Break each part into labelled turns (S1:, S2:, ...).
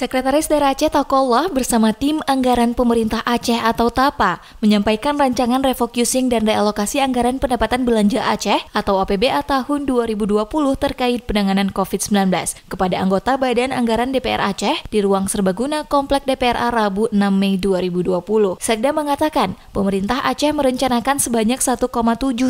S1: Sekretaris Daerah Aceh Takolah bersama tim anggaran pemerintah Aceh atau TAPA menyampaikan rancangan refocusing dan realokasi anggaran pendapatan belanja Aceh atau APBA tahun 2020 terkait penanganan COVID-19 kepada anggota Badan Anggaran DPR Aceh di ruang serbaguna Komplek DPR Rabu 6 Mei 2020. Sekda mengatakan pemerintah Aceh merencanakan sebanyak 1,7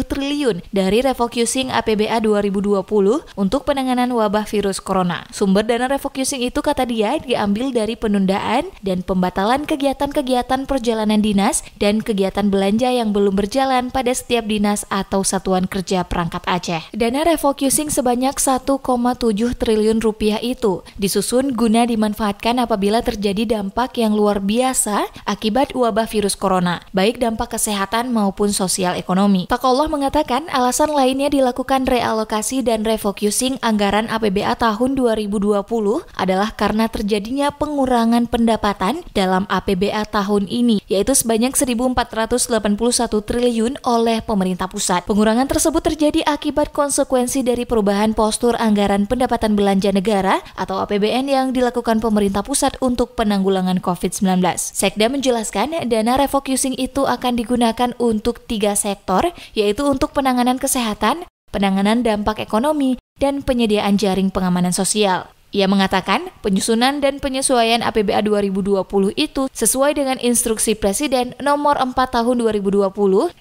S1: triliun dari refocusing APBA 2020 untuk penanganan wabah virus corona. Sumber dana refocusing itu kata dia di diambil dari penundaan dan pembatalan kegiatan-kegiatan perjalanan dinas dan kegiatan belanja yang belum berjalan pada setiap dinas atau satuan kerja perangkat Aceh. Dana refocusing sebanyak 1,7 triliun rupiah itu disusun guna dimanfaatkan apabila terjadi dampak yang luar biasa akibat wabah virus corona, baik dampak kesehatan maupun sosial ekonomi. Pak Allah mengatakan alasan lainnya dilakukan realokasi dan refocusing anggaran APBA tahun 2020 adalah karena terjadi terjadinya pengurangan pendapatan dalam APBA tahun ini, yaitu sebanyak 1.481 triliun oleh pemerintah pusat. Pengurangan tersebut terjadi akibat konsekuensi dari perubahan postur anggaran pendapatan belanja negara atau APBN yang dilakukan pemerintah pusat untuk penanggulangan COVID-19. Sekda menjelaskan dana refocusing itu akan digunakan untuk tiga sektor, yaitu untuk penanganan kesehatan, penanganan dampak ekonomi, dan penyediaan jaring pengamanan sosial. Ia mengatakan, penyusunan dan penyesuaian APBA 2020 itu sesuai dengan instruksi Presiden nomor 4 tahun 2020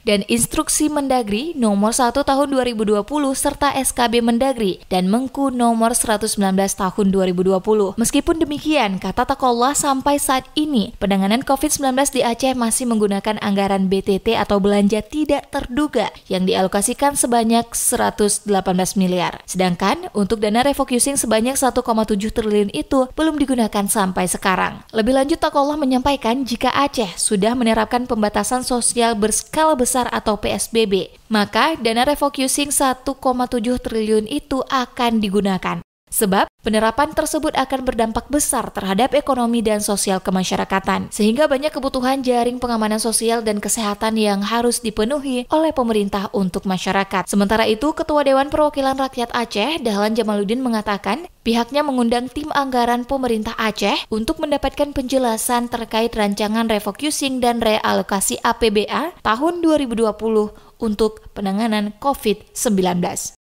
S1: dan instruksi Mendagri nomor 1 tahun 2020 serta SKB Mendagri dan Mengku nomor 119 tahun 2020. Meskipun demikian, kata Takollah sampai saat ini, penanganan COVID-19 di Aceh masih menggunakan anggaran BTT atau belanja tidak terduga yang dialokasikan sebanyak 118 miliar. Sedangkan untuk dana refocusing sebanyak 1 1,7 triliun itu belum digunakan sampai sekarang. Lebih lanjut, Tokoh menyampaikan jika Aceh sudah menerapkan pembatasan sosial berskala besar atau PSBB, maka dana refocusing 1,7 triliun itu akan digunakan. Sebab penerapan tersebut akan berdampak besar terhadap ekonomi dan sosial kemasyarakatan, sehingga banyak kebutuhan jaring pengamanan sosial dan kesehatan yang harus dipenuhi oleh pemerintah untuk masyarakat. Sementara itu, Ketua Dewan Perwakilan Rakyat Aceh, Dahlan Jamaluddin mengatakan, pihaknya mengundang tim anggaran pemerintah Aceh untuk mendapatkan penjelasan terkait rancangan refocusing dan realokasi APBA tahun 2020 untuk penanganan COVID-19.